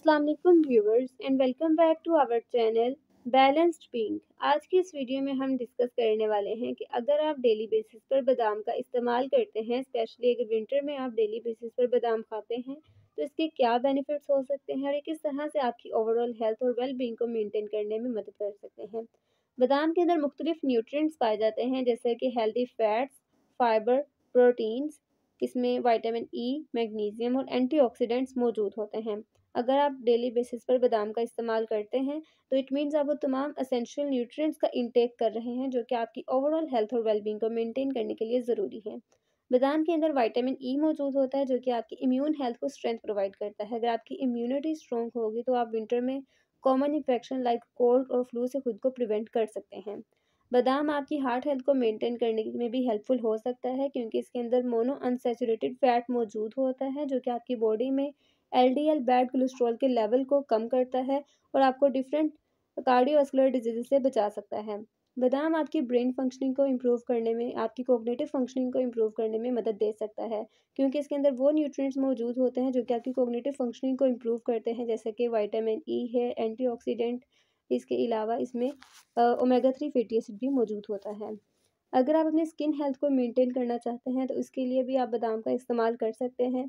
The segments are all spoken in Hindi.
Aslam viewers and welcome back to our channel Balanced Pink आज की इस वीडियो में हम डिस्कस करने वाले हैं कि अगर आप डेली बेसिस पर बादाम का इस्तेमाल करते हैं स्पेशली अगर विंटर में आप डेली बेसिस पर बादाम खाते हैं तो इसके क्या बेनिफिट्स हो सकते हैं और ये किस तरह से आपकी ओवरऑल हेल्थ और वेल बींग को मेनटेन करने में मदद कर सकते हैं बादाम के अंदर मुख्तलिफ न्यूट्रेंट्स पाए जाते हैं जैसे कि हेल्दी फैट्स फाइबर प्रोटीन्स इसमें वाइटामिन ई मैग्नीशियम और एंटीऑक्सीडेंट्स मौजूद होते हैं अगर आप डेली बेसिस पर बादाम का इस्तेमाल करते हैं तो इट मीन्स आप वो तमाम असेंशियल न्यूट्रिएंट्स का इंटेक कर रहे हैं जो कि आपकी ओवरऑल हेल्थ और वेलबींग को मेंटेन करने के लिए ज़रूरी है बादाम के अंदर विटामिन ई मौजूद होता है जो कि आपकी इम्यून हेल्थ को स्ट्रेंथ प्रोवाइड करता है अगर आपकी इम्यूनिटी स्ट्रॉन्ग होगी तो आप विंटर में कॉमन इन्फेक्शन लाइक कोल्ड और फ्लू से खुद को प्रिवेंट कर सकते हैं बादाम आपकी हार्ट हेल्थ को मेंटेन करने में भी हेल्पफुल हो सकता है क्योंकि इसके अंदर मोनो अनसेचुरेटेड फैट मौजूद होता है जो कि आपकी बॉडी में एलडीएल बैड कोलेस्ट्रॉल के लेवल को कम करता है और आपको डिफरेंट कार्डियोवास्कुलर डिजीज से बचा सकता है बादाम आपकी ब्रेन फंक्शनिंग को इम्प्रूव करने में आपकी कोग्नेटिव फंक्शनिंग को इम्प्रूव करने में मदद दे सकता है क्योंकि इसके अंदर वो न्यूट्रिएंट्स मौजूद होते हैं जो कि आपकी कोग्नेटिव फंक्शनिंग को इम्प्रूव करते हैं जैसे कि वाइटामिन ई है एंटीऑक्सीडेंट इसके अलावा इसमें ओमेगा थ्री फैटी एसिड भी मौजूद होता है अगर आप अपनी स्किन हेल्थ को मेनटेन करना चाहते हैं तो इसके लिए भी आप बादाम का इस्तेमाल कर सकते हैं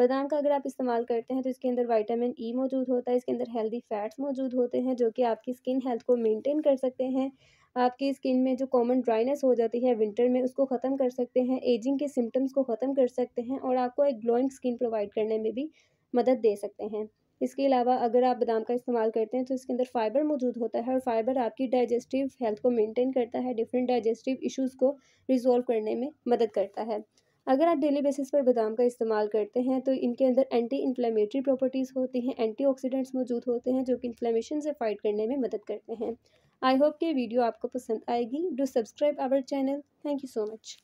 बादाम का अगर आप इस्तेमाल करते हैं तो इसके अंदर वाइटामिन ई e मौजूद होता है इसके अंदर हेल्दी फैट्स मौजूद होते हैं जो कि आपकी स्किन हेल्थ को मेंटेन कर सकते हैं आपकी स्किन में जो कॉमन ड्राइनेस हो जाती है विंटर में उसको ख़त्म कर सकते हैं एजिंग के सिम्टम्स को ख़त्म कर सकते हैं और आपको एक ग्लोइंग स्किन प्रोवाइड करने में भी मदद दे सकते हैं इसके अलावा अगर आप बादाम का इस्तेमाल करते हैं तो इसके अंदर फाइबर मौजूद होता है और फाइबर आपकी डाइजेस्टिव हेल्थ को मेंटेन करता है डिफरेंट डाइजेस्टिव इश्यूज़ को रिजॉल्व करने में मदद करता है अगर आप डेली बेसिस पर बादाम का इस्तेमाल करते हैं तो इनके अंदर एंटी इन्फ्लेमेटरी प्रॉपर्टीज़ होती हैं एंटी मौजूद होते हैं जो कि इन्फ्लेमेशन से फाइट करने में मदद करते हैं आई होप कि वीडियो आपको पसंद आएगी do subscribe our channel thank you so much